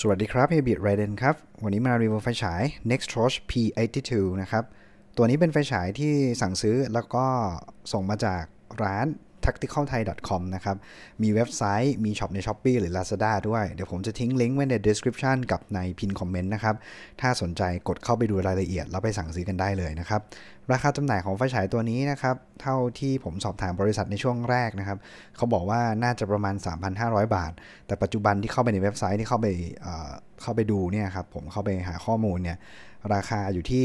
สวัสดีครับเฮบิดไรเดนครับ วันนี้มารีวิวไฟฉาย n e x t r o h P82 นะครับ ตัวนี้เป็นไฟฉายที่สั่งซื้อแล้วก็ส่งมาจากร้าน tacticalthai.com นะครับ มีเว็บไซต์ มีช็อปใน s h อ p e e หรือ Lazada ด้วย เดี๋ยวผมจะทิ้งลิงก์ไว้ใน description กับในพินคอมเมนต์นะครับ ถ้าสนใจกดเข้าไปดูรายละเอียด แล้วไปสั่งซื้อกันได้เลยนะครับ ราคาจำหน่ายของไฟฉายตัวนี้นะครับ เท่าที่ผมสอบถามบริษัทในช่วงแรกนะครับ เขาบอกว่าน่าจะประมาณ 3,500 บาท แต่ปัจจุบันที่เข้าไปในเว็บไซต์ที่เข้าไปเข้าไปดูเนี่ยครับ ผมเข้าไปหาข้อมูลเนี่ยราคาอยู่ที่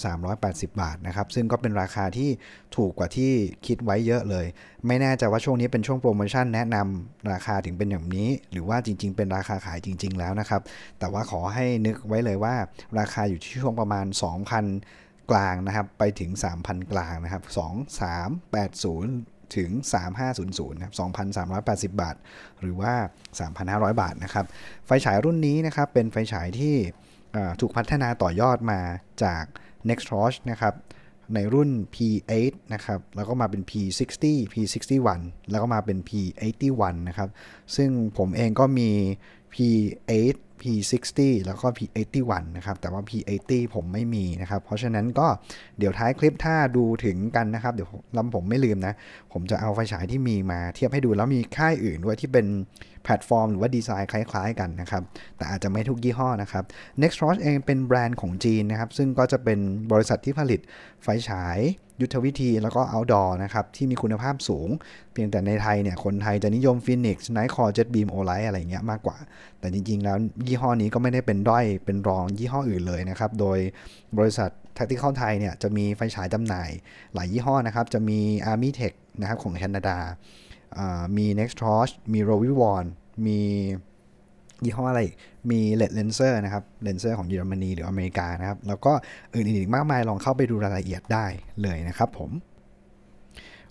2,380 บาท นะครับ ซึ่งก็เป็นราคาที่ถูกกว่าที่คิดไว้เยอะเลย ไม่แน่ใจว่าช่วงนี้เป็นช่วงโปรโมชั่น แนะนำราคาถึงเป็นอย่างนี้ หรือว่าจริง ๆ เป็นราคาขายจริง ๆ แล้วนะครับ แต่ว่าขอให้นึกไว้เลยว่า ราคาอยู่ที่ช่วงประมาณ 2,000 กลาง นะครับ ไปถึง 3,000 กลางนะครับ 2380 ถึง 3500นะครับ 2,380 บาท หรือว่า 3,500 บาทนะครับ ไฟฉายรุ่นนี้นะครับ เป็นไฟฉายที่ถูกพัฒนาต่อยอดมาจาก Nextrosh นะครับในรุ่น P8 นะครับแล้วก็มาเป็น P60 P61 แล้วก็มาเป็น P81 นะครับ ซึ่งผมเองก็มี P8 P60 แล้วก็ P81 นะครับ แต่ว่า P80 ผมไม่มีนะครับ เพราะฉะนั้นก็เดี๋ยวท้ายคลิปถ้าดูถึงกันนะครับ เดี๋ยวลำผมไม่ลืมนะ ผมจะเอาไฟฉายที่มีมาเทียบให้ดู แล้วมีค่ายอื่นด้วยที่เป็นแพลตฟอร์มหรือว่าดีไซน์คล้าย ๆกันนะครับ แต่อาจจะไม่ทุกยี่ห้อนะครับ Nextross เองเป็นแบรนด์ของจีนนะครับ ซึ่งก็จะเป็นบริษัทที่ผลิตไฟฉายยุทธวิธีแล้วก็ outdoor นะครับ ที่มีคุณภาพสูง เพียงแต่ในไทยเนี่ยคนไทยจะนิยม Phoenix n i g h t c o r e Jetbeam Olight อะไรเงี้ยมากกว่า แต่จริง ๆ แล้วยี่ห้อนี้ก็ไม่ได้เป็นด้อย เป็นรองยี่ห้ออื่นเลยนะครับ โดยบริษัททัคติคอลไทยเนี่ยจะมีไฟฉายจำหน่ายหลายยี่ห้อนะครับ จะมี Army Tech นะครับของแคนาดา มี n e x t t o c h มี Roviwan มียี่ห้ออะไรมีเลดเลนเซอร์นะครับเลนเซอร์ของเยอรมนีหรืออเมริกานะครับแล้วก็อื่นอีกมากมายลองเข้าไปดูรายละเอียดได้เลยนะครับผม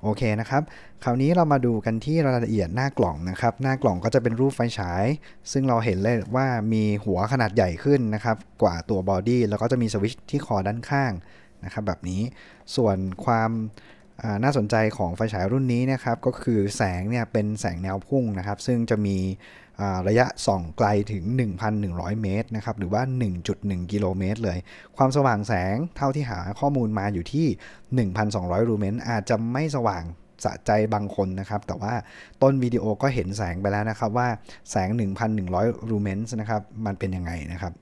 โอเคนะครับ คราวนี้เรามาดูกันที่รายละเอียดหน้ากล่องนะครับ หน้ากล่องก็จะเป็นรูปไฟฉาย ซึ่งเราเห็นเลยว่ามีหัวขนาดใหญ่ขึ้นนะครับ กว่าตัวบอดี้แล้วก็จะมีสวิตช์ที่คอด้านข้าง นะครับแบบนี้ส่วนความน่าสนใจของไฟฉายรุ่นนี้นะครับ ก็คือแสงเนี่ยเป็นแสงแนวพุ่งนะครับ ซึ่งจะมีระยะส่องไกลถึง1,100 เมตรนะครับหรือว่า 1.1กิโลเมตรเลย ความสว่างแสงเท่าที่หาข้อมูลมาอยู่ที่ 1,200ลูเมนอาจจะไม่สว่างสะใจบางคนนะครับ แต่ว่าต้นวิดีโอก็เห็นแสงไปแล้วนะครับ ว่าแสง 1,100 ลูเมนนะครับมันเป็นยังไงนะครับ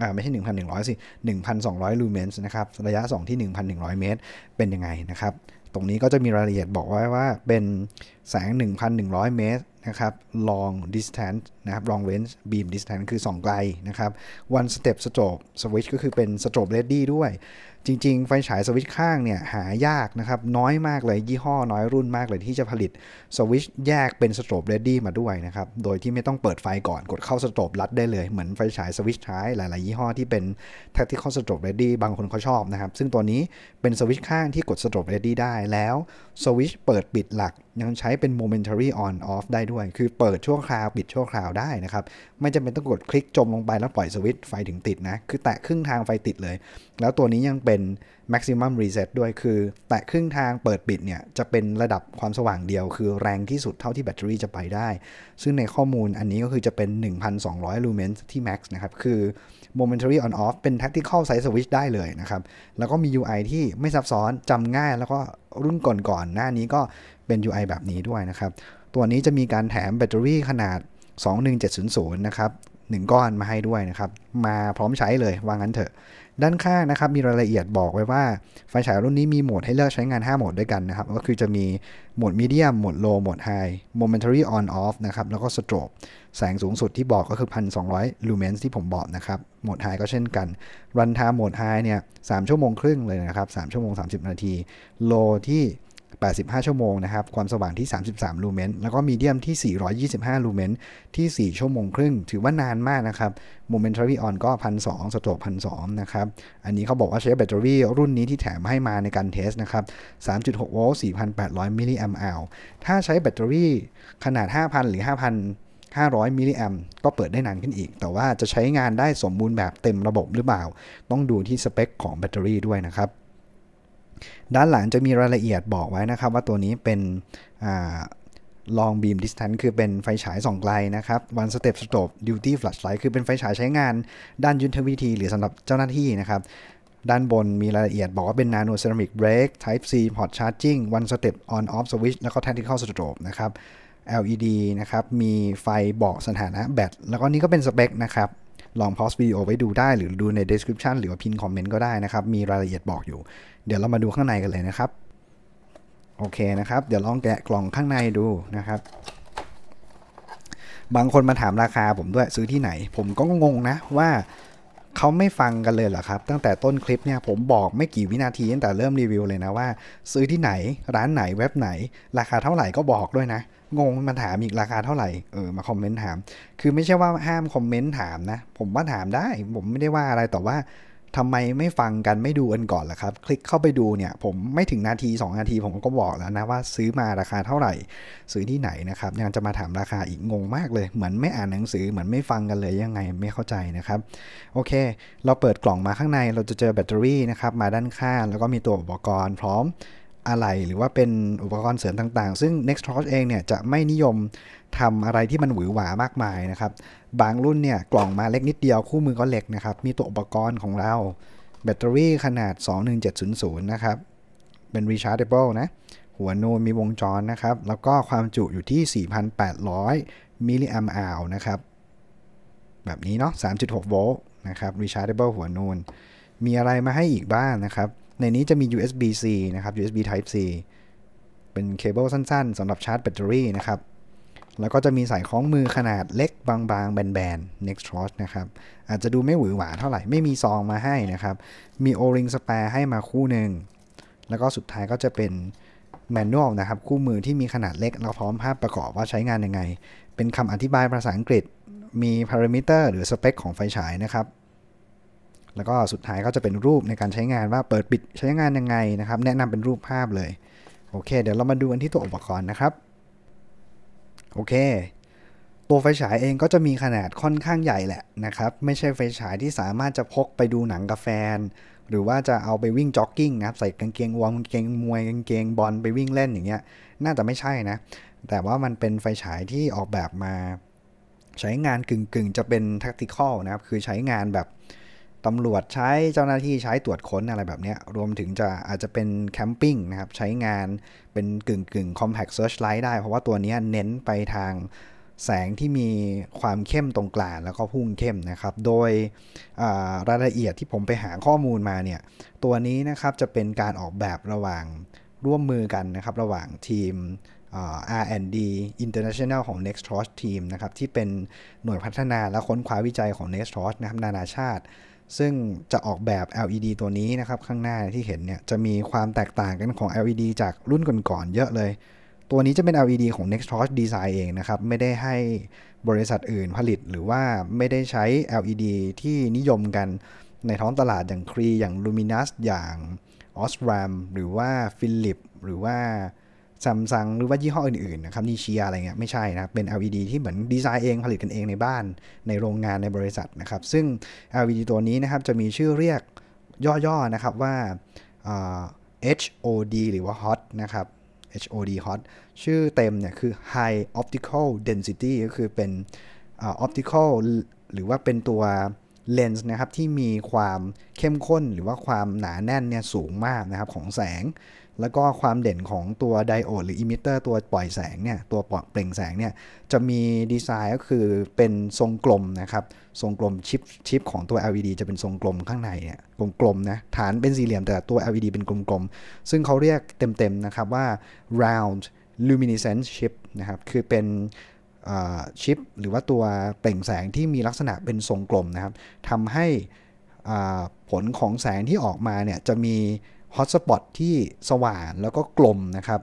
อ่าไม่ใช่1,100สิ1,200ลูเมนนะครับระยะส่องที่ 1,100 เมตร เป็นยังไงนะครับตรงนี้ก็จะมีรายละเอียดบอกไว้ว่าเป็นแสง 1,100 เมตรนะครับ long distance นะครับ long range beam distance คือสองไกลนะครับ one step strobe switch ก็คือเป็น strobe ready ด้วยจริงๆ ไฟฉายสวิตช์ข้างเนี่ยหายากนะครับน้อยมากเลยยี่ห้อ น้อยรุ่นมากเลยที่จะผลิตสวิตช์แยกเป็นสโตรบเรดดี้มาด้วยนะครับโดยที่ไม่ต้องเปิดไฟก่อนกดเข้าสโตรบลัดได้เลย เหมือนไฟฉายสวิตช์ท้ายหลายๆยี่ห้อที่เป็นแท็กที่เข้าสโตรบเรดดี้บางคนเขาชอบนะครับซึ่งตัวนี้เป็นสวิตช์ข้างที่กดสโตรบเรดดี้ได้แล้วสวิตช์เปิดปิดหลักยังใช้เป็น momentary on off ได้ด้วย คือเปิดชั่วคราวปิดชั่วคราวได้นะครับไม่จำเป็นต้องกดคลิกจมลงไปแล้วปล่อยสวิตช์ไฟถึงติดนะคือแตะครึ่งทางไฟติดเลย แล้วตัวนี้ยังเปเป็น maximum reset ด้วยคือ แตะครึ่งทางเปิดปิดเนี่ยจะเป็นระดับความสว่างเดียวคือแรงที่สุดเท่าที่แบตเตอรี่จะไปได้ ซึ่งในข้อมูลอันนี้ก็คือจะเป็น 1,200ลูเมนที่ max นะครับ คือ momentary on off เป็น tactical size switch ได้เลยนะครับ แล้วก็มี UI ที่ไม่ซับซ้อนจำง่ายแล้วก็รุ่นก่อนๆหน้านี้ก็เป็น UI แบบนี้ด้วยนะครับ ตัวนี้จะมีการแถมแบตเตอรี่ขนาด21700นะครับหนึ่งก้อนมาให้ด้วยนะครับมาพร้อมใช้เลยวางั้นเถอะด้านข้างนะครับมีรายละเอียดบอกไว้ว่าไฟฉายรุ่นนี้มีโหมดให้เลือกใช้งาน 5 โหมดด้วยกันนะครับ ก็คือจะมีโหมดมีเดียมโหมดโลโหมดไฮมเมนต t รีออนออฟนะครับแล้วก็สโตรบแสงสูงสุดที่บอกก็คือ 1,200 ลูเมนส์ที่ผมบอกนะครับ โหมดไฮก็เช่นกันรันทาโหมดไฮเนี่ย 3 ชั่วโมงครึ่งเลยนะครับ 3 ชั่วโมง 30 นาทีโลที่85 ชั่วโมงนะครับ ความสว่างที่ 33 ลูเมน แล้วก็มีเดียมที่ 425 ลูเมนที่ 4 ชั่วโมงครึ่ง ถือว่านานมากนะครับมมบตเตอรี่ออนก็ 1,200สตรก1,200 นะครับ อันนี้เขาบอกว่าใช้แบตเตอรี่รุ่นนี้ที่แถมให้มาในการเทสนะครับ 3.6 โวลต์ 4,800 มิลลิแอมป์อาถ้าใช้แบตเตอรี่ขนาด 5,000 หรือ5,000 500 มิลลิแอมก็เปิดได้นานขึ้นอีก แต่ว่าจะใช้งานได้สมบูรณ์แบบเต็มระบบหรือเปล่า ต้องดูที่สเปคของแบตเตอรี่ด้วยนะครับด้านหลังจะมีรายละเอียดบอกไว้นะครับ ว่าตัวนี้เป็นลองบีมดิส t a n c e คือเป็นไฟฉายส่องไกลนะครับวันสเต็ปสโตปดิวตี้ฟลัชไลท์คือเป็นไฟฉายใช้งานด้านยุทธวิธีหรือสำหรับเจ้าหน้าที่นะครับ ด้านบนมีรายละเอียดบอกว่าเป็น Nano Ceramic Brake Type C Port Charging One Step On Off Switch แล้วก็แทนที่เข้าสโตปนะครับ LED นะครับมีไฟบอกสถานะแบตแล้วก็นี่ก็เป็นสเปคนะครับลองพอสวิดีโอไว้ดูได้หรือดูใน description หรือว่าพินคอมเมนต์ก็ได้นะครับ มีรายละเอียดบอกอยู่ เดี๋ยวเรามาดูข้างในกันเลยนะครับ โอเคนะครับ เดี๋ยวลองแกะกล่องข้างในดูนะครับ บางคนมาถามราคาผมด้วยซื้อที่ไหน ผมก็งงนะว่าเขาไม่ฟังกันเลยเหรอครับ ตั้งแต่ต้นคลิปเนี่ย ผมบอกไม่กี่วินาทีตั้งแต่เริ่มรีวิวเลยนะว่าซื้อที่ไหน ร้านไหนเว็บไหน ราคาเท่าไหร่ก็บอกด้วยนะงงมาถามอีกราคาเท่าไหร่เออมาคอมเมนต์ถามคือไม่ใช่ว่าห้ามคอมเมนต์ถามนะ ผมว่าถามได้ ผมไม่ได้ว่าอะไร แต่ว่าทำไมไม่ฟังกันไม่ดูกันก่อนล่ะครับ คลิกเข้าไปดูเนี่ยผมไม่ถึงนาที2นาทีผมก็บอกแล้วนะว่าซื้อมาราคาเท่าไหร่ซื้อที่ไหนนะครับยังจะมาถามราคาอีกงงมากเลย เหมือนไม่อ่านหนังสือ เหมือนไม่ฟังกันเลย ยังไงไม่เข้าใจนะครับโอเค เราเปิดกล่องมาข้างในเราจะเจอแบตเตอรี่นะครับ มาด้านข้างแล้วก็มีตัวอุปกรณ์พร้อมอะไรหรือว่าเป็นอุปกรณ์เสริมต่างๆ ซึ่ง n e x t r c h เองเนี่ย จะไม่นิยมทำอะไรที่มันหวือหวามากมายนะครับ บางรุ่นเนี่ยกล่องมาเล็กนิดเดียวคู่มือก็เล็กนะครับ มีตัวอุปกรณ์ของเรา แบตเตอรี่ขนาด 21700 นะครับ เป็น rechargeable นะ หัวนูนมีวงจรนะครับ แล้วก็ความจุอยู่ที่ 4,800มิลลิแอมป์อาวนะครับ แบบนี้เนาะ3.6โวลต์นะครับ rechargeable หัวนูนมีอะไรมาให้อีกบ้างนะครับในนี้จะมี USB-C นะครับ USB Type C เป็นเคเบิลสั้น ๆสำหรับชาร์จแบตเตอรี่นะครับ แล้วก็จะมีสายคล้องมือขนาดเล็ก บาง ๆ แบน ๆ Nextros นะครับ อาจจะดูไม่หวือหวาเท่าไหร่ ไม่มีซองมาให้นะครับ มี O-ring spare ให้มาคู่หนึ่งแล้วก็สุดท้ายก็จะเป็นแมนนวลนะครับ คู่มือที่มีขนาดเล็ก แล้วพร้อมภาพประกอบว่าใช้งานยังไง เป็นคำอธิบายภาษาอังกฤษ มีพารามิเตอร์หรือสเปคของไฟฉายนะครับแล้วก็สุดท้ายก็จะเป็นรูปในการใช้งานว่าเปิดปิดใช้งานยังไงนะครับ แนะนำเป็นรูปภาพเลยโอเค เดี๋ยวเรามาดูกันที่ตัวอุปกรณ์นะครับ โอเค ตัวไฟฉายเองก็จะมีขนาดค่อนข้างใหญ่แหละนะครับ ไม่ใช่ไฟฉายที่สามารถจะพกไปดูหนังกับแฟน หรือว่าจะเอาไปวิ่งจ็อกกิ้งนะครับ ใส่กางเกงวอร์มกางเกงมวยกางเกงบอลไปวิ่งเล่นอย่างเงี้ยน่าจะไม่ใช่นะแต่ว่ามันเป็นไฟฉายที่ออกแบบมา ใช้งานกึ่งๆ จะเป็นทัคติคอลนะครับ คือใช้งานแบบตำรวจใช้เจ้าหน้าที่ใช้ตรวจค้นอะไรแบบนี้ รวมถึงจะอาจจะเป็นแคมปิ้งนะครับ ใช้งานเป็นกึ่งกึ่ง compact searchlight ได้ เพราะว่าตัวนี้เน้นไปทางแสงที่มีความเข้มตรงกลางแล้วก็พุ่งเข้มนะครับ โดยรายละเอียดที่ผมไปหาข้อมูลมาเนี่ย ตัวนี้นะครับจะเป็นการออกแบบระหว่างร่วมมือกันนะครับ ระหว่างทีม R&D International ของ Nextros Team นะครับ ที่เป็นหน่วยพัฒนาและค้นคว้าวิจัยของ Nextros นะครับนานาชาติซึ่งจะออกแบบ LED ตัวนี้นะครับ ข้างหน้าที่เห็นเนี่ย จะมีความแตกต่างกันของ LED จากรุ่นก่อนๆ เยอะเลย ตัวนี้จะเป็น LED ของ n e x t o r c h Design เองนะครับ ไม่ได้ให้บริษัทอื่นผลิต หรือว่าไม่ได้ใช้ LED ที่นิยมกันในท้องตลาดอย่างครีอย่าง Luminous อย่าง Osram หรือว่า Philip s หรือว่าซัมซังหรือว่ายี่ห้ออื่นๆนะครับนิเชียอะไรเงี้ยไม่ใช่นะเป็น LED ที่เหมือนดีไซน์เองผลิตกันเองในบ้านในโรงงานในบริษัทนะครับ ซึ่ง LED ตัวนี้นะครับจะมีชื่อเรียกย่อๆ นะครับว่า HOD หรือว่า Hot นะครับ HOD Hot ชื่อเต็มเนี่ยคือ High Optical Density ก็คือเป็น Optical หรือว่าเป็นตัวเลนส์นะครับที่มีความเข้มข้นหรือว่าความหนาแน่นเนี่ยสูงมากนะครับของแสงแล้วก็ความเด่นของตัวไดโอดหรืออิมิเตอร์ตัวปล่อยแสงเนี่ยตัวปล่อยเปล่งแสงเนี่ยจะมีดีไซน์ก็คือเป็นทรงกลมนะครับทรงกลมชิปชิปของตัว LED จะเป็นทรงกลมข้างในเนี่ยกลมๆนะฐานเป็นสี่เหลี่ยมแต่ตัว LED เป็นกลมๆซึ่งเขาเรียกเต็มๆนะครับว่า round luminescent chip นะครับคือเป็นชิปหรือว่าตัวเปล่งแสงที่มีลักษณะเป็นทรงกลมนะครับทำให้ผลของแสงที่ออกมาเนี่ยจะมีฮอตสปอตที่สว่างแล้วก็กลมนะครับ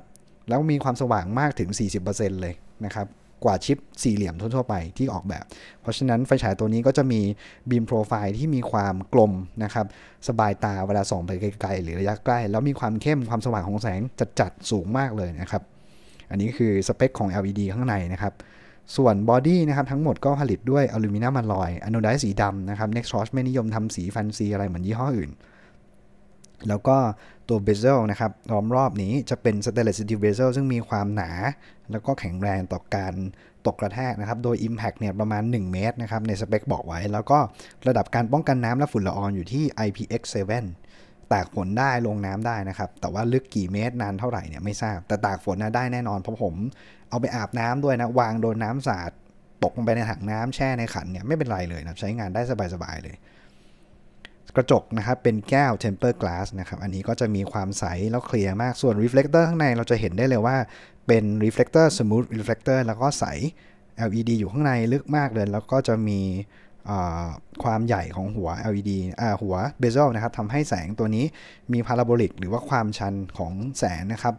แล้วมีความสว่างมากถึง40%เลยนะครับกว่าชิปสี่เหลี่ยมทั่วๆไปที่ออกแบบ เพราะฉะนั้นไฟฉายตัวนี้ก็จะมีบีมโปรไฟล์ที่มีความกลมนะครับสบายตาเวลาส่องไปไกลๆหรือระยะใกล้ แล้วมีความเข้มความสว่างของแสงจัดๆสูงมากเลยนะครับอันนี้คือสเปคของ LED ข้างในนะครับส่วนบอดี้นะครับทั้งหมดก็ผลิตด้วยอลูมิเนียมอลลอยอโนไดสีดำนะครับ Nextrush ไม่นิยมทำสีฟันซี อะไรเหมือนยี่ห้ออื่นแล้วก็ตัวเบเซลนะครับล้อมรอบนี้จะเป็นสเตเลสสตีลเบเซลซึ่งมีความหนา แล้วก็แข็งแรงต่อการตกกระแทกนะครับ โดย Impact เนี่ยประมาณ 1 เมตร นะครับ ในสเปคบอกไว้ แล้วก็ระดับการป้องกันน้ำและฝุ่นละอองอยู่ที่ IPX7 ตากฝนได้ลงน้ำได้นะครับ แต่ว่าลึกกี่เมตรนานเท่าไหร่เนี่ยไม่ทราบแต่ตากฝนนะได้แน่นอน เพราะผมเอาไปอาบน้ำด้วยนะวางโดนน้าสาดตกลงไปในถังน้ำแช่ในขันเนี่ยไม่เป็นไรเลยนะใช้งานได้สบายๆเลยกระจกนะครับ เป็นแก้ว temper glass นะครับ อันนี้ก็จะมีความใส แล้วเคลียร์มากส่วน reflector ข้างในเราจะเห็นได้เลยว่าเป็น reflector smooth reflector แล้วก็ใส LED อยู่ข้างในลึกมากเลย แล้วก็จะมีความใหญ่ของหัว LED หัว bezel นะครับทำให้แสงตัวนี้มีพาราโบลิกหรือว่าความชันของแสงนะครับ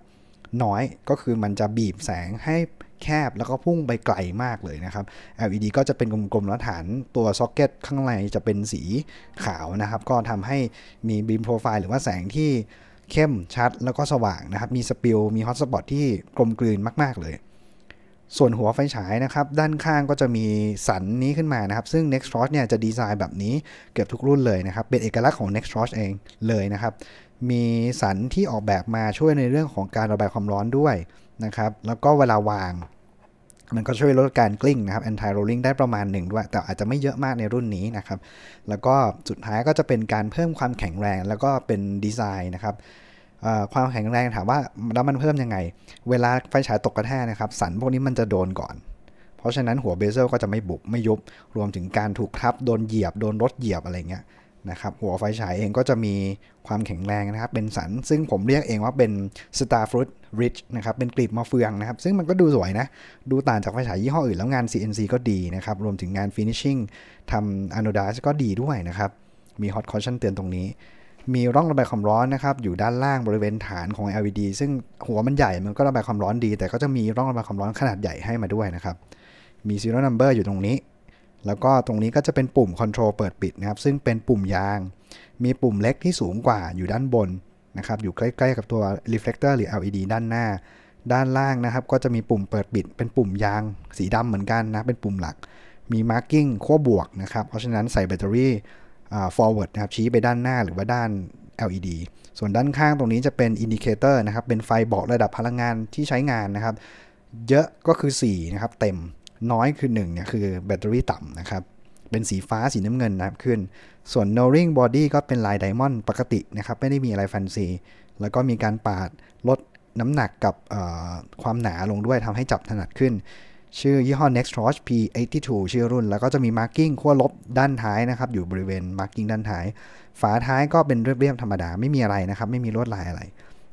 น้อยก็คือมันจะบีบแสงให้แคบแล้วก็พุ่งไปไกลมากเลยนะครับ LED ก็จะเป็นกลมๆแล้วฐานตัวซ็อกเก็ตข้างในจะเป็นสีขาวนะครับ ก็ทำให้มีบีมโปรไฟล์หรือว่าแสงที่เข้มชัดแล้วก็สว่างนะครับ มีสปิลมีฮอตสปอตที่กลมกลืนมากๆเลย ส่วนหัวไฟฉายนะครับ ด้านข้างก็จะมีสันนี้ขึ้นมานะครับ ซึ่ง Nextrush เนี่ยจะดีไซน์แบบนี้เกือบทุกรุ่นเลยนะครับเป็นเอกลักษณ์ของ Nextrush เองเลยนะครับ มีสันที่ออกแบบมาช่วยในเรื่องของการระบายความร้อนด้วยนะครับแล้วก็เวลาวาง มันก็ช่วยลดการกลิ้งนะครับ anti rolling ได้ประมาณหนึ่งด้วย แต่อาจจะไม่เยอะมากในรุ่นนี้นะครับ แล้วก็สุดท้ายก็จะเป็นการเพิ่มความแข็งแรงแล้วก็เป็นดีไซน์นะครับความแข็งแรงถามว่าแล้วมันเพิ่มยังไง เวลาไฟฉายตกกระแทกนะครับ สันพวกนี้มันจะโดนก่อน เพราะฉะนั้นหัวเบเซลก็จะไม่บุบไม่ยุบรวมถึงการถูกทับโดนเหยียบโดนรถเหยียบอะไรเงี้ยนะครับหัวไฟฉายเองก็จะมีความแข็งแรงนะครับ เป็นสันซึ่งผมเรียกเองว่าเป็น Star Fruit Ridge นะครับ เป็นกลีบมะเฟืองนะครับ ซึ่งมันก็ดูสวยนะ ดูต่างจากไฟฉายยี่ห้ออื่น แล้วงาน CNC ก็ดีนะครับ รวมถึงงาน Finishing ทำ a n o d a าก็ดีด้วยนะครับ มี Hot Caution เตือนตรงนี้ มีร่องระบายความร้อนนะครับ อยู่ด้านล่างบริเวณฐานของ LED ซึ่งหัวมันใหญ่มันก็ระบายความร้อนดี แต่ก็จะมีร่องระบายความร้อนขนาดใหญ่ให้มาด้วยนะครับมี serial number อยู่ตรงนี้แล้วก็ตรงนี้ก็จะเป็นปุ่ม Control เปิดปิดนะครับ ซึ่งเป็นปุ่มยาง มีปุ่มเล็กที่สูงกว่าอยู่ด้านบนนะครับอยู่ใกล้ๆกับตัว Reflector หรือ LED ด้านหน้า ด้านล่างนะครับ ก็จะมีปุ่มเปิดปิด เป็นปุ่มยาง สีดำเหมือนกันนะ เป็นปุ่มหลักมี Marking ขั้วบวกนะครับเพราะฉะนั้นใส่แบตเตอรี่ forward นะครับชี้ไปด้านหน้าหรือว่าด้าน LED ส่วนด้านข้างตรงนี้จะเป็นอินดิเคเตอร์นะครับเป็นไฟบอกระดับพลังงานที่ใช้งานนะครับ เยอะก็คือ4นะครับเต็มน้อยคือ1เนี่ยคือแบตเตอรี่ต่ำนะครับเป็นสีฟ้าสีน้ำเงินนะครับขึ้น ส่วน n o r i n g Body ก็เป็นลายไดมอนด์ปกตินะครับไม่ได้มีอะไรแฟนซี แล้วก็มีการปาดลดน้ำหนักกับความหนาลงด้วยทำให้จับถนัดขึ้น ชื่อยี่ห้อ n e x t r o c h P82 ชื่อรุ่น แล้วก็จะมี marking ขั้วลบด้านท้ายนะครับ อยู่บริเวณ marking ด้านท้าย ฝาท้ายก็เป็นเรียบๆธรรมดาไม่มีอะไรนะครับไม่มีลวดลายอะไร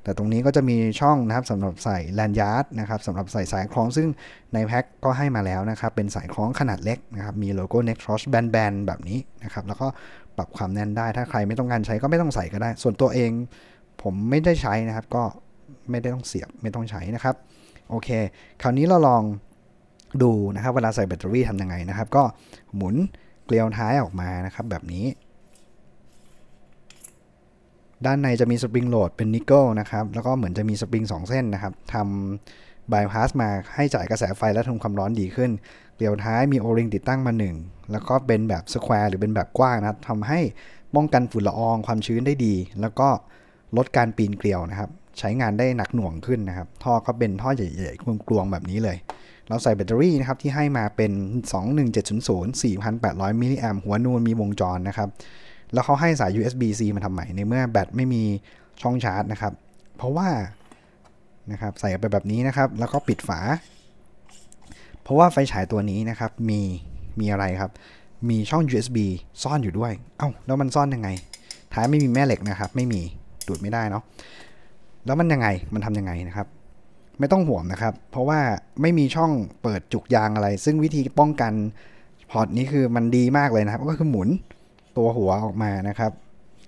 แต่ตรงนี้ก็จะมีช่องนะครับสำหรับใส่แลนยาร์ดนะครับสำหรับใส่สายคล้องซึ่งในแพ็กก็ให้มาแล้วนะครับ เป็นสายคล้องขนาดเล็กนะครับ มีโลโก้ n e ก t r o s แบนๆแบบนี้นะครับ แล้วก็ปรับความแน่นได้ ถ้าใครไม่ต้องการใช้ก็ไม่ต้องใส่ก็ได้ ส่วนตัวเอง ผมไม่ได้ใช้นะครับ ก็ไม่ได้ต้องเสียบไม่ต้องใช้นะครับ โอเค คราวนี้เราลองดูนะครับ เวลาใส่แบตเตอรี่ทำยังไงนะครับ ก็หมุนเกลียวท้ายออกมานะครับแบบนี้ด้านในจะมีสปริงโหลดเป็นนิกเกิลนะครับแล้วก็เหมือนจะมีสปริง2เส้นนะครับทำบายพาสมาให้จ่ายกระแสไฟและทำความร้อนดีขึ้นเกลียวท้ายมีโอริงติดตั้งมา1แล้วก็เป็นแบบสแควร์หรือเป็นแบบกว้างนะครับทำให้ป้องกันฝุ่นละอองความชื้นได้ดี แล้วก็ลดการปีนเกลียวนะครับ ใช้งานได้หนักหน่วงขึ้นนะครับ ท่อก็เป็นท่อใหญ่ๆกลวงแบบนี้เลยเราใส่แบตเตอรี่นะครับที่ให้มาเป็น21700 4800มิลลิแอมหัวนูนมีวงจรนะครับแล้วเขาให้สาย USB-C มาทำใหม่ในเมื่อแบตไม่มีช่องชาร์จนะครับ เพราะว่านะครับใส่ไปแบบนี้นะครับ แล้วก็ปิดฝา เพราะว่าไฟฉายตัวนี้นะครับ มีมีอะไรครับ มีช่อง USB ซ่อนอยู่ด้วยเอา้าแล้วมันซ่อนยังไงท้ายไม่มีแม่เหล็กนะครับไม่มีดูดไม่ได้เนาะแล้วมันยังไงมันทํำยังไงนะครับ ไม่ต้องห่วงนะครับ เพราะว่าไม่มีช่องเปิดจุกยางอะไร ซึ่งวิธีป้องกันพอร์ตนี้คือมันดีมากเลยนะครับก็คือหมุนตัวหัวออกมานะครับ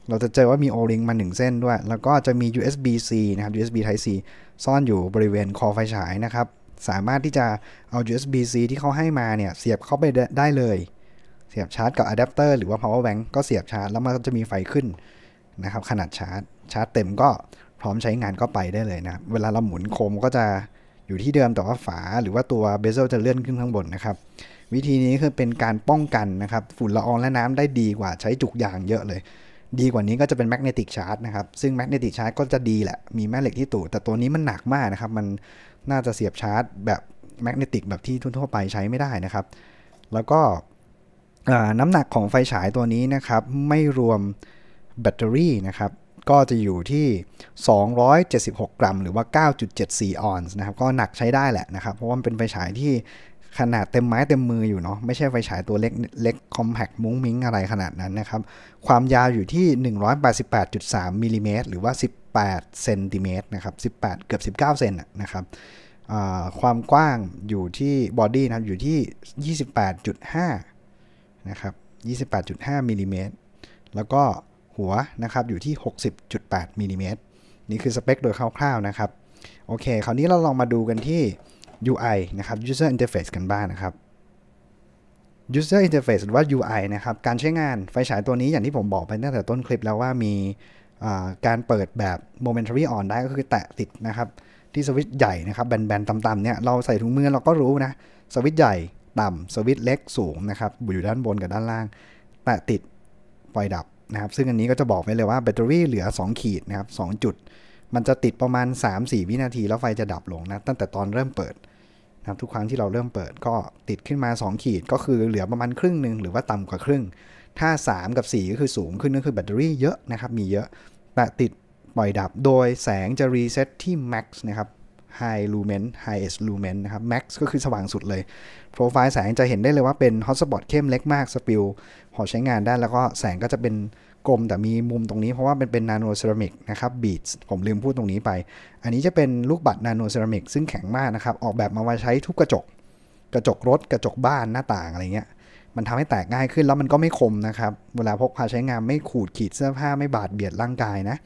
เราจะเจอว่ามี o อ i n งมา1เส้นด้วย แล้วก็จะมี USB-C นะครับ USB Type C ซ่อนอยู่บริเวณคอไฟฉายนะครับ สามารถที่จะเอา USB-C ที่เขาให้มาเนี่ยเสียบเข้าไปได้เลย เสียบชาร์จกับอะแดปเตอร์หรือว่า power bank ก็เสียบชาร์จแล้วมันจะมีไฟขึ้นนะครับขนาดชาร์จ ชาร์จเต็มก็พร้อมใช้งานก็ไปได้เลยนะเวลาเราหมุนโคมก็จะอยู่ที่เดิมแต่ว่าฝาหรือว่าตัวเบเซลจะเลื่อนขึ้นข้างบนนะครับวิธีนี้คือเป็นการป้องกันนะครับฝุ่นละอองและน้ำได้ดีกว่าใช้จุกยางเยอะเลย ดีกว่านี้ก็จะเป็นแมกเนติกชาร์จนะครับ ซึ่งแมกเนติกชาร์จก็จะดีแหละมีแม่เหล็กที่ตูดแต่ตัวนี้มันหนักมากนะครับ มันน่าจะเสียบชาร์จแบบแมกเนติกแบบที่ทั่วไปใช้ไม่ได้นะครับ แล้วก็ น้ำหนักของไฟฉายตัวนี้นะครับ ไม่รวมแบตเตอรี่นะครับก็จะอยู่ที่ 276 กรัม หรือว่า9.74ออนซ์นะครับก็หนักใช้ได้แหละนะครับเพราะว่าเป็นไฟฉายที่ขนาดเต็มไม้เต็มมืออยู่เนาะไม่ใช่ไฟฉายตัวเล็กเล็กคอมแพคมุ้งมิ้งอะไรขนาดนั้นนะครับ ความยาวอยู่ที่ 188.3มิลิเมตรหรือว่า 18เซนติเมตรนะครับ 18 เกือบ 19 เซนนะครับความกว้างอยู่ที่บอดี้นะครับอยู่ที่ 28.5 นะครับ 28.5มิลิเมตรแล้วก็หัวนะครับอยู่ที่ 60.8มิลิเมตรนี่คือสเปคโดยคร่าวๆนะครับ โอเคคราวนี้เราลองมาดูกันที่ UI นะครับ User Interface กันบ้างนนะครับ User Interface หรือว่า UI นะครับ การใช้งานไฟฉายตัวนี้อย่างที่ผมบอกไปตั้งแต่ต้นคลิปแล้วว่ามีการเปิดแบบ momentary on ได้ก็คือแตะติดนะครับ ที่สวิตช์ใหญ่นะครับ แบนๆต่ำๆเนี่ยเราใส่ถุงมือเราก็รู้นะ สวิตช์ใหญ่ต่ำสวิตช์เล็กสูงนะครับ อยู่ด้านบนกับด้านล่าง แตะติด ปล่อยดับนะครับ ซึ่งอันนี้ก็จะบอกไว้เลยว่าแบตเตอรี่เหลือ 2 ขีดนะครับ2จุดมันจะติดประมาณ 3-4 วินาที แล้วไฟจะดับลงนะ ตั้งแต่ตอนเริ่มเปิดนะทุกครั้งที่เราเริ่มเปิด ก็ติดขึ้นมา 2 ขีด ก็คือเหลือประมาณครึ่งหนึ่งหรือว่าต่ำกว่าครึ่ง ถ้า 3 กับ 4 ก็คือสูงขึ้นนั่นคือแบตเตอรี่เยอะนะครับ มีเยอะแต่ติดปล่อยดับโดยแสงจะรีเซ็ตที่ max นะครับ high lumen highest lumen นะครับ max ก็คือสว่างสุดเลยโปรไฟล์แสงจะเห็นได้เลยว่าเป็นฮอตสปอตเข้มเล็กมากสปิลพอใช้งานได้แล้วก็แสงก็จะเป็นกลมแต่มีมุมตรงนี้เพราะว่าป็นเป็นนาโนเซรามิกนะครับบีดผมลืมพูดตรงนี้ไป อันนี้จะเป็นลูกบัตรนาโนเซรามิกซึ่งแข็งมากนะครับ ออกแบบมาไว้ใช้ทุกกระจก กระจกรถกระจกบ้านหน้าต่างอะไรเงี้ย มันทำให้แตกง่ายขึ้นแล้วมันก็ไม่คมนะครับ เวลาพกพาใช้งานไม่ขูดขีดเสื้อผ้าไม่บาดเบียดร่างกายนะ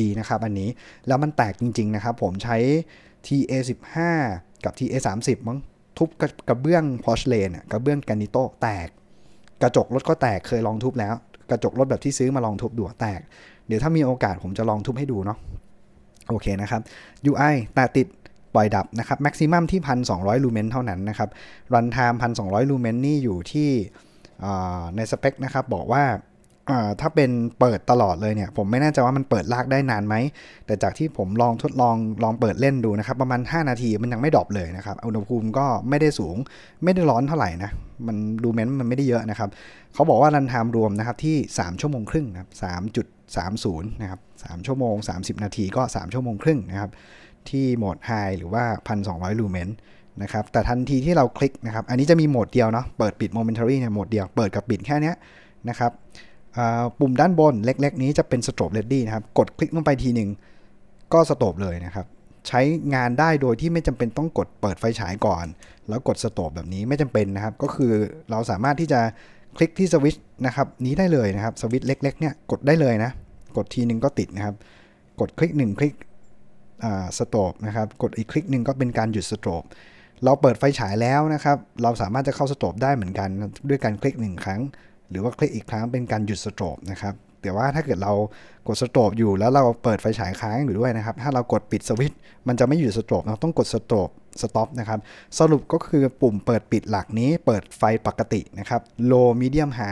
ดีนะครับอันนี้ แล้วมันแตกจริงๆนะครับผมใช้ TA15 กับ TA30 มั้งทุบกระเบื้องพอชเลนกระเบื้องกันนิโตแตกกระจกรถก็แตกเคยลองทุบแล้วกระจกรถแบบที่ซื้อมาลองทุบดูแตก เดี๋ยวถ้ามีโอกาสผมจะลองทุบให้ดูเนาะ โอเคนะครับ UI แต่ติดปล่อยดับนะครับ แม็กซิมัมที่ 1,200 ลูเมนเท่านั้นนะครับ รันไทม์ 1,200 ลูเมนนี่อยู่ที่ในสเปคนะครับบอกว่าถ้าเป็นเปิดตลอดเลยเนี่ยผมไม่แน่ใจว่ามันเปิดลากได้นานไหม แต่จากที่ผมลองทดลองลองเปิดเล่นดูนะครับประมาณ 5 นาทีมันยังไม่ดรอปเลยนะครับอุณหภูมิก็ไม่ได้สูงไม่ได้ร้อนเท่าไหร่นะมันดูเมนมันไม่ได้เยอะนะครับเขาบอกว่ารันไทม์รวมนะครับที่ 3 ชั่วโมงครึ่งนะครับมศูนะครับมชั่วโมง30 นาทีก็ 3 ชั่วโมงครึ่งนะครับที่โหมด High หรือว่า1,200ลูเมนนะครับแต่ทันทีที่เราคลิกนะครับอันนี้จะมีโหมดเดียวเนาะเปิดปิด m ม m e n t a ี่เนี่ยโหมดเดียวเปิดกับปิดแค่นี้นะครับปุ่มด้านบนเล็ก ๆนี้จะเป็นสโตรบเรดดี้นะครับ กดคลิกลงไปทีหนึ่งก็สโตรบเลยนะครับ ใช้งานได้โดยที่ไม่จำเป็นต้องกดเปิดไฟฉายก่อน แล้วกดสโตรบแบบนี้ไม่จำเป็นนะครับ ก็คือเราสามารถที่จะคลิกที่สวิตช์นะครับนี้ได้เลยนะครับสวิตช์เล็กๆเนี่ยกดได้เลยนะกดทีหนึ่งก็ติดนะครับ กดคลิก 1 คลิกสโตรบนะครับ กดอีกคลิกหนึ่งก็เป็นการหยุดสโตรบเราเปิดไฟฉายแล้วนะครับ เราสามารถจะเข้าสโตรบได้เหมือนกันด้วยการคลิก 1 ครั้งหรือว่าคลิกอีกครั้งเป็นการหยุดสโตรบนะครับแต่ว่าถ้าเกิดเรากดสโตรบอยู่แล้วเราเปิดไฟฉายค้างอยู่ด้วยนะครับถ้าเรากดปิดสวิตช์มันจะไม่หยุดสโตรบเราต้องกดสโตรบสต็อปนะครับสรุปก็คือปุ่มเปิดปิดหลักนี้ เปิดไฟปกตินะครับโลมีเดียมไฮ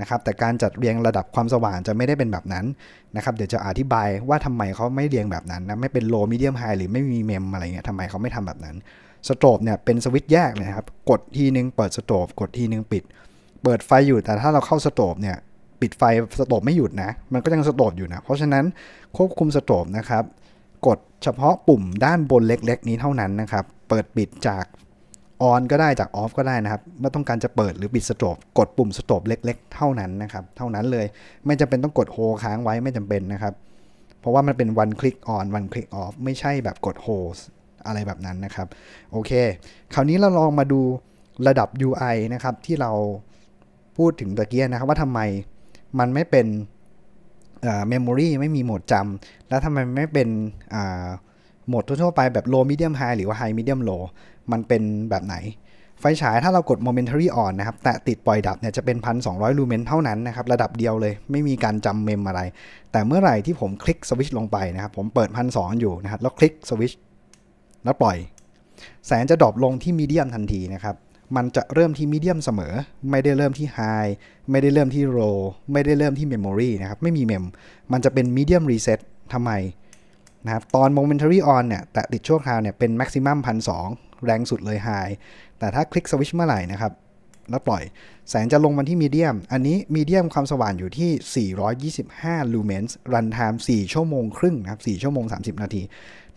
นะครับแต่การจัดเรียงระดับความสว่างจะไม่ได้เป็นแบบนั้นนะครับเดี๋ยวจะอธิบายว่าทำไมเขาไม่เรียงแบบนั้นนะไม่เป็นโลมีเดียมไฮหรือไม่มีเมมอะไรเงี้ยทำไมเขาไม่ทำแบบนั้นสโตรบเนี่ยเป็นสวิตช์แยกเลยครับ กดทีนึงเปิดสโตรบกดทีนึงปิดเปิดไฟอยู่แต่ถ้าเราเข้าสโตบเนี่ย ปิดไฟสโตบไม่หยุดนะมันก็ยังสโตบอยู่นะเพราะฉะนั้นควบคุมสโตบนะครับ กดเฉพาะปุ่มด้านบนเล็ก ๆ นี้เท่านั้นนะครับ เปิดปิดจากออนก็ได้จากออฟก็ได้นะครับไม่ต้องการจะเปิดหรือปิดสโตบกดปุ่มสโตบเล็ก ๆ เท่านั้นนะครับเท่านั้นเลยไม่จำเป็นต้องกดโฮค้างไว้ไม่จำเป็นนะครับ เพราะว่ามันเป็นวันคลิกออนวันคลิกออฟไม่ใช่แบบกดโฮอะไรแบบนั้นนะครับโอเค คราวนี้เราลองมาดูระดับ UI นะครับที่เราพูดถึงตะเกียนะครับว่าทำไมมันไม่เป็นเมมโมรีไม่มีโหมดจำแล้วทำไมไม่เป็นโหมดทั่วไปแบบ low medium high หรือว่า high medium low มันเป็นแบบไหน ไฟฉายถ้าเรากด momentary on นะครับ แต่ติดปล่อยดับเนี่ยจะเป็น 1,200ลูเมนเท่านั้นนะครับ ระดับเดียวเลย ไม่มีการจำเมมอะไร แต่เมื่อไหร่ที่ผมคลิกสวิตช์ลงไปนะครับ ผมเปิด1,200อยู่นะครับแล้วคลิกสวิตช์แล้วปล่อย แสงจะดรอปลงที่มีเดียมทันทีนะครับมันจะเริ่มที่มีเดียมเสมอ ไม่ได้เริ่มที่ไฮไม่ได้เริ่มที่โรไม่ได้เริ่มที่เมมโมรีนะครับไม่มีเมม มันจะเป็นมีเดียมรีเซ็ตทำไมนะครับตอนโมเมนต์รีออนเนี่ยแต่ติดชั่วคราวเนี่ยเป็นม็กซิมัมพันสองแรงสุดเลยไฮแต่ถ้าคลิกสวิชเมื่อไหร่นะครับ แล้วปล่อย แสงจะลงมาที่มีเดียม อันนี้มีเดียมความสว่างอยู่ที่ 425 ลูเมนส์รันไทม์4ชั่วโมงครึ่งนะครับ4ชั่วโมง 30 นาที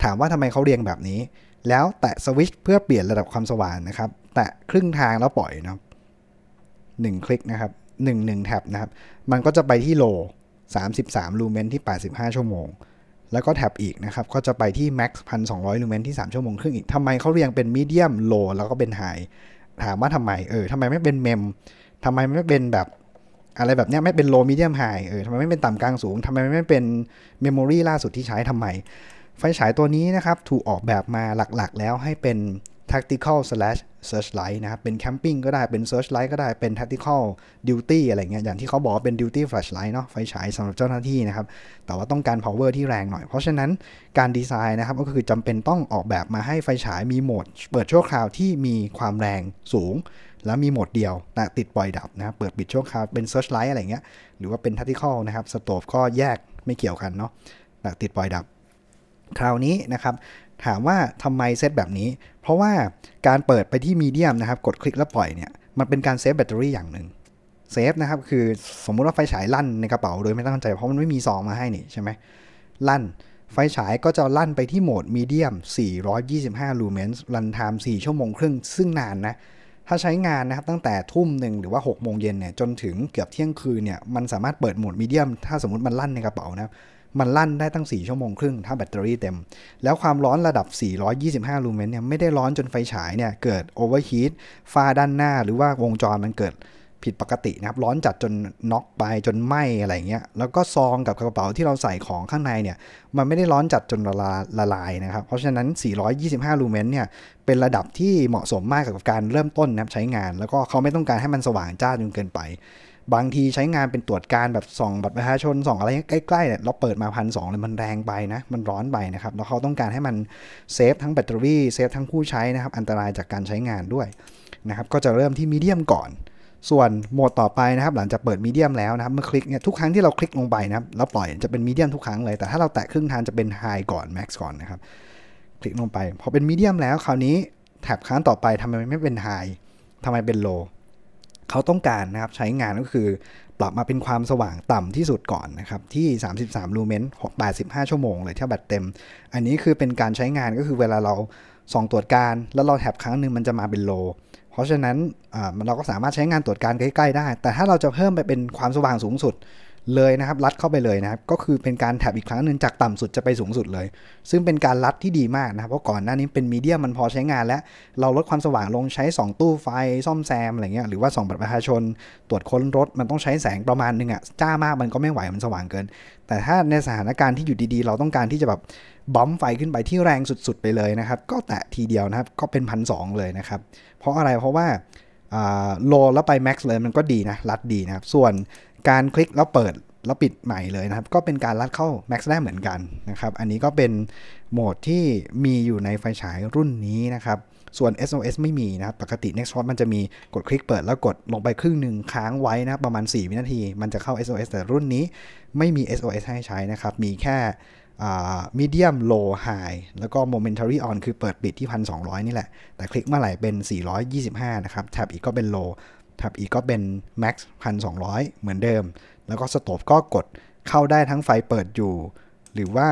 ถามว่าทำไมเขาเรียงแบบนี้แล้วแตะสวิตช์เพื่อเปลี่ยนระดับความสว่างนะครับ แตะครึ่งทางแล้วปล่อยนะหนึ่งคลิกนะครับหนึ่งหนึ่งแท็บนะครับ มันก็จะไปที่โล33ลูเมนที่ 85 ชั่วโมง แล้วก็แท็บอีกนะครับ ก็จะไปที่แม็ max 1,200ลูเมนที่ 3 ชั่วโมงครึ่งอีกทำไมเขาเรียงเป็นมีเดียมโลแล้วก็เป็นไฮถามว่าทำไมเออทำไม ไม่เป็นเมมทำไมไม่เป็นแบบอะไรแบบนี้ไม่เป็นโลมีเดียมไฮเออทำไมไม่เป็นต่ำกลางสูงทำไมไม่เป็นเมมโมรีล่าสุดที่ใช้ทำไมไฟฉายตัวนี้นะครับถูกออกแบบมาหลักๆแล้วให้เป็น tactical slash searchlight นะครับเป็นแคมปิ้งก็ได้เป็น searchlight ก็ได้เป็น tactical duty อะไรเงี้ยอย่างที่เขาบอกว่าเป็น duty flashlight เนาะไฟฉายสำหรับเจ้าหน้าที่นะครับ แต่ว่าต้องการ power ที่แรงหน่อย เพราะฉะนั้นการดีไซน์นะครับก็คือจำเป็นต้องออกแบบมาให้ไฟฉายมีโหมด เปิดชั่วคราวที่มีความแรงสูง แล้วมีโหมดเดียวนะติดปล่อยดับนะเปิดปิดชั่วคราวเป็น searchlight อะไรเงี้ยหรือว่าเป็น tactical นะครับ stove ก็แยกไม่เกี่ยวกันเนาะติดปล่อยดับคราวนี้นะครับ ถามว่าทำไมเซตแบบนี้ เพราะว่าการเปิดไปที่มีเดียมนะครับกดคลิกแล้วปล่อยเนี่ยมันเป็นการเซฟแบตเตอรี่อย่างหนึ่งเซฟนะครับ คือสมมุติว่าไฟฉายลั่นในกระเป๋า โดยไม่ตั้งใจเพราะมันไม่มีซองมาให้นี่ ใช่ไหมลั่นไฟฉายก็จะลั่นไปที่โหมดมีเดียม 425 ลูเมนส์ รันไทม์ 4 ชั่วโมงครึ่งซึ่งนานนะ ถ้าใช้งานนะครับตั้งแต่ทุ่มหนึ่งหรือว่า6โมงเย็นเนี่ยจนถึงเกือบเที่ยงคืนเนี่ยมันสามารถเปิดโหมดมีเดียม ถ้าสมมติมันลั่นในกระเป๋านะครับมันลั่นได้ตั้ง 4 ชั่วโมงครึ่ง ถ้าแบตเตอรี่เต็ม แล้วความร้อนระดับ 425 ลูเมนเนี่ยไม่ได้ร้อนจนไฟฉายเนี่ยเกิดโอเวอร์ฮีทฟ้าด้านหน้าหรือว่าวงจรมันเกิดผิดปกตินะครับร้อนจัดจนน็อกไปจนไหมอะไรเงี้ย แล้วก็ซองกับกระเป๋าที่เราใส่ของข้างในเนี่ยมันไม่ได้ร้อนจัดจนละลาละลายนะครับ เพราะฉะนั้น 425 ลูเมนเนี่ยเป็นระดับที่เหมาะสมมากกับการเริ่มต้นนะครับใช้งาน แล้วก็เขาไม่ต้องการให้มันสว่างจ้าจนเกินไปบางทีใช้งานเป็นตรวจการแบบส่องบัตรประชาชนส่องอะไรใกล้ๆเนี่ยเราเปิดมาพันสองเลย มันแรงไปนะมันร้อนไปนะครับแล้วเขาต้องการให้มันเซฟทั้งแบตเตอรี่เซฟทั้งผู้ใช้นะครับอันตรายจากการใช้งานด้วยนะครับก็จะเริ่มที่มีเดียมก่อน ส่วนโหมดต่อไปนะครับ หลังจากเปิดมีเดียมแล้วนะครับเมื่อคลิกเนี่ยทุกครั้งที่เราคลิกลงไปนะครับแล้วปล่อยจะเป็นมีเดียมทุกครั้งเลย แต่ถ้าเราแตะครึ่งทางจะเป็นไฮก่อนแม็กซ์ก่อนนะครับคลิกลงไป พอเป็นมีเดียมแล้วคราวนี้แท็บครั้งต่อไปทำไมไม่เป็นไฮทำไมเป็นโลเขาต้องการนะครับใช้งานก็คือปรับมาเป็นความสว่างต่ำที่สุดก่อนนะครับที่ 33 ลูเมน85ชั่วโมง เลยถ้าแบตเต็ม อันนี้คือเป็นการใช้งานก็คือเวลาเราส่องตรวจการแล้วเราแถบครั้งหนึ่งมันจะมาเป็นโล เพราะฉะนั้นเราก็สามารถใช้งานตรวจการใกล้ๆได้ แต่ถ้าเราจะเพิ่มไปเป็นความสว่างสูงสุดเลยนะครับลัดเข้าไปเลยนะครับ ก็คือเป็นการแถบอีกครั้งหนึ่งจากต่ำสุดจะไปสูงสุดเลย ซึ่งเป็นการลัดที่ดีมากนะครับ เพราะก่อนหน้านี้เป็นมีเดียมันพอใช้งานแล้ว เราลดความสว่างลงใช้ 2 ตู้ไฟซ่อมแซมอะไรเงี้ยหรือว่า 2บัตรประชาชน ตรวจค้นรถมันต้องใช้แสงประมาณนึงอะจ้ามากมันก็ไม่ไหวมันสว่างเกิน แต่ถ้าในสถานการณ์ที่อยู่ดีๆ เราต้องการที่จะแบบบอมไฟขึ้นไปที่แรงสุดๆไปเลยนะครับก็แตะทีเดียวนะครับก็เป็นพันสเลยนะครับเพราะอะไรเพราะว่าโลแล้วไปแม็กซ์เลยมันก็ดีนะรัดดีนะครับส่วนการคลิกแล้วเปิดแล้วปิดใหม่เลยนะครับ ก็เป็นการลัดเข้า Max ได้เหมือนกันนะครับ อันนี้ก็เป็นโหมดที่มีอยู่ในไฟฉายรุ่นนี้นะครับ ส่วน SOS ไม่มีนะครับ ปกติ Nextshot มันจะมีกดคลิกเปิดแล้วกดลงไปครึ่งหนึ่งค้างไว้นะรประมาณ 4 วินาที มันจะเข้า SOS แต่รุ่นนี้ไม่มี SOS ให้ใช้นะครับ มีแค่ medium low high แล้วก็ momentary on คือเปิดปิดที่ 1,200นี่แหละ แต่คลิกเมื่อไหร่เป็น 425นะครับแท็บอีกก็เป็น low ทับอีกก็เป็น max 1200 เหมือนเดิม แล้วก็สโตบก็กดเข้าได้ทั้งไฟเปิดอยู่ หรือว่า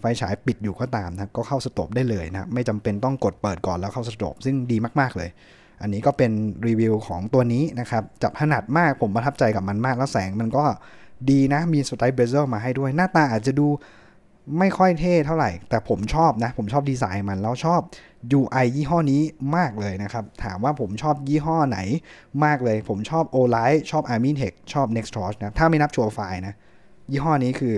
ไฟฉายปิดอยู่ก็ตามนะ ก็เข้าสโตบได้เลยนะ ไม่จำเป็นต้องกดเปิดก่อนแล้วเข้าสโตบซึ่งดีมาก ๆ เลย อันนี้ก็เป็นรีวิวของตัวนี้นะครับ จับถนัดมากผมประทับใจกับมันมากแล้วแสงมันก็ดีนะมีสไตล์เบเซอร์มาให้ด้วยหน้าตาอาจจะดูไม่ค่อยเท่เท่าไหร่ แต่ผมชอบนะ ผมชอบดีไซน์มันแล้วชอบ UI ยี่ห้อนี้มากเลยนะครับ ถามว่าผมชอบยี่ห้อไหนมากเลย ผมชอบ o l i g h t ชอบ a r m i n t e c h ชอบ n e x t r c h นะ ถ้าไม่นับชัวร์ไฟนะ ยี่ห้อนี้คือ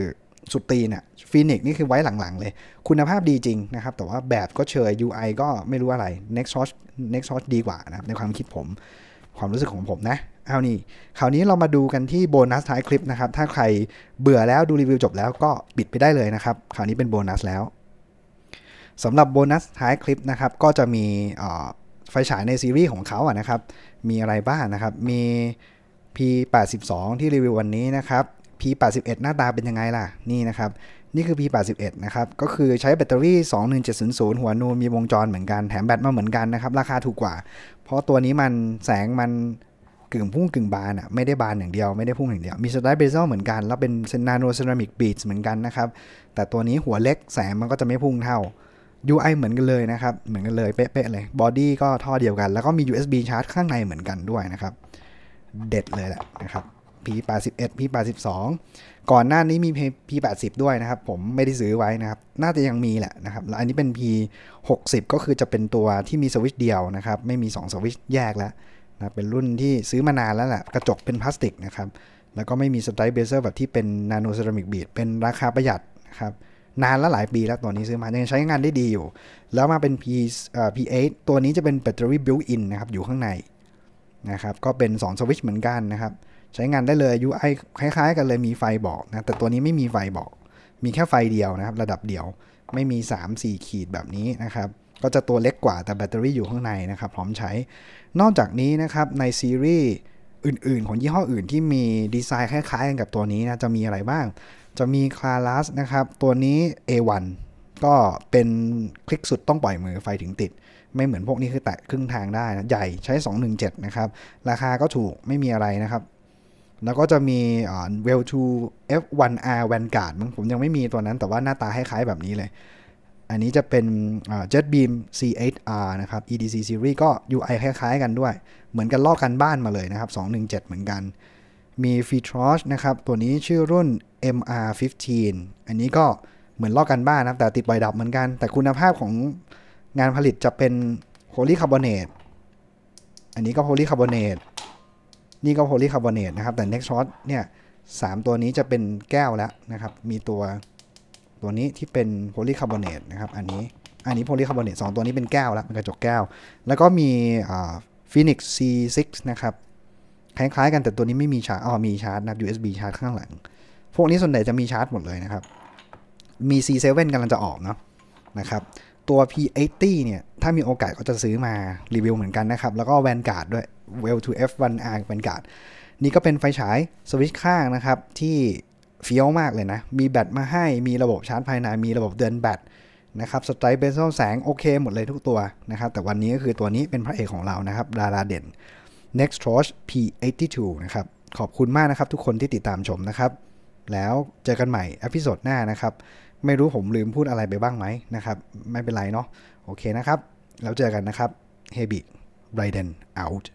สุดตีนอะฟีนิกนี่คือไว้หลังๆ เลย คุณภาพดีจริงนะครับ แต่ว่าแบบก็เชย UI ก็ไม่รู้อะไร n e x t r c h n e x t r c h ดีกว่านะ ในความคิดผม ความรู้สึกของผมนะเอานี่คราวนี้เรามาดูกันที่โบนัสท้ายคลิปนะครับ ถ้าใครเบื่อแล้วดูรีวิวจบแล้วก็ปิดไปได้เลยนะครับ คราวนี้เป็นโบนัสแล้ว สำหรับโบนัสท้ายคลิปนะครับ ก็จะมีไฟฉายในซีรีส์ของเขาอะนะครับ มีอะไรบ้างนะครับ มี P82 ที่รีวิววันนี้นะครับ P81 หน้าตาเป็นยังไงล่ะ นี่นะครับ นี่คือ P81 นะครับ ก็คือใช้แบตเตอรี่ 21700หัวนูมีวงจรเหมือนกันแถมแบตมาเหมือนกันนะครับราคาถูกกว่า เพราะตัวนี้มันแสงมันกึ่งพุ่งกึ่งบานอ่ะไม่ได้บานอย่างเดียวไม่ได้พุ่งอย่างเดียวมีสไตล์เบเซลเหมือนกัน แล้วเป็นนาโนเซรามิกบีชเหมือนกันนะครับแต่ตัวนี้หัวเล็กแสงมันก็จะไม่พุ่งเท่า UI เหมือนกันเลยนะครับเหมือนกันเลยเป๊ะๆเลยบอดี้ก็ท่อเดียวกัน แล้วก็มี USB ชาร์จข้างในเหมือนกันด้วยนะครับ เด็ดเลยแหละนะครับ P81 P82 ก่อนหน้านี้มี P80 ด้วยนะครับ ผมไม่ได้ซื้อไว้นะครับน่าจะยังมีแหละนะครับแล้วอันนี้เป็น P60 ก็คือจะเป็นตัวที่มีสวิตช์เดียวนะครับไม่มี2สวิตช์แยกแล้วะเป็นรุ่นที่ซื้อมานานแล้วแหละกระจกเป็นพลาสติกนะครับ แล้วก็ไม่มีสไตร์เบเซอร์แบบที่เป็นนาโนเซรามิกบีด เป็นราคาประหยัดนะครับ นานแล้วหลายปีแล้วตัวนี้ซื้อมา ยังใช้งานได้ดีอยู่ แล้วมาเป็น P เอ P8 ตัวนี้จะเป็นแบตเตอรี่บิวอินนะครับอยู่ข้างในนะครับ ก็เป็น2สวิตช์เหมือนกันนะครับ ใช้งานได้เลย UI คล้ายๆ กันเลยมีไฟบอกนะ แต่ตัวนี้ไม่มีไฟบอก มีแค่ไฟเดียวนะครับ ระดับเดียว ไม่มี3 4 ขีดแบบนี้นะครับก็จะตัวเล็กกว่าแต่แบตเตอรี่อยู่ข้างในนะครับ พร้อมใช้ นอกจากนี้นะครับ ในซีรีส์ อื่นๆ ของยี่ห้ออื่นที่มีดีไซน์คล้าย ๆ กันกับตัวนี้นะ จะมีอะไรบ้าง จะมีคลาลัสนะครับ ตัวนี้ A1 ก็เป็นคลิกสุดต้องปล่อยมือไฟถึงติด ไม่เหมือนพวกนี้คือแตะครึ่งทางได้นะใหญ่ใช้ 217 นะครับ ราคาก็ถูกไม่มีอะไรนะครับ แล้วก็จะมีเวลทู F1R Vanguard มั้งผมยังไม่มีตัวนั้นแต่ว่าหน้าตาคล้าย ๆแบบนี้เลยอันนี้จะเป็น Jetbeam C8R นะครับ EDC series ก็ UI คล้ายๆ กันด้วย เหมือนกันลอกกันบ้านมาเลยนะครับ 217 เหมือนกัน มี f e t r o s นะครับ ตัวนี้ชื่อรุ่น MR15 อันนี้ก็เหมือนลอกกันบ้านนะครับ แต่ติดไบดับเหมือนกัน แต่คุณภาพของงานผลิตจะเป็นโพลีคาร์บอเนต อันนี้ก็โพลีคาร์บอเนต นี่ก็โพลีคาร์บอเนตนะครับแต่ Nextshot เนี่ย3ตัวนี้จะเป็นแก้วแล้วนะครับ มีตัวัวนี้ที่เป็นโพลีคาร์บอเนตนะครับอันนี้อันนี้โพลีคาร์บอเนตสองตัวนี้เป็นแก้วแล้วเป็นกระจกแก้วแล้วก็มีฟินิกซ์ซีนะครับคล้ายๆกันแต่ตัวนี้ไม่มีชาร์จอ๋อมีชาร์จนะครับ USB ชาร์จข้างหลัง พวกนี้ส่วนใหญ่จะมีชาร์จหมดเลยนะครับ มี C7 กำลังจะออกเนาะนะครับตัว P80 เนี่ย ถ้ามีโอกาสก็จะซื้อมารีวิวเหมือนกันนะครับ แล้วก็แวนการ์ดด้วย Well to F1R แวนการ์ดนี่ก็เป็นไฟฉายสวิตช์ข้างนะครับที่เฟี้ยวมากเลยนะ มีแบตมาให้ มีระบบชาร์จภายใน มีระบบเดือนแบตนะครับ สไตร์เ็นโซแสง โอเค หมดเลยทุกตัวนะครับ แต่วันนี้ก็คือตัวนี้เป็นพระเอกของเรานะครับ ดาราเด่น n e x t t o c h P82 นะครับ ขอบคุณมากนะครับทุกคนที่ติดตามชมนะครับ แล้วเจอกันใหม่อพิโซดหน้านะครับ ไม่รู้ผมลืมพูดอะไรไปบ้างไหมนะครับ ไม่เป็นไรเนาะ โอเคนะครับแล้วเจอกันนะครับ h e b i r i d e n out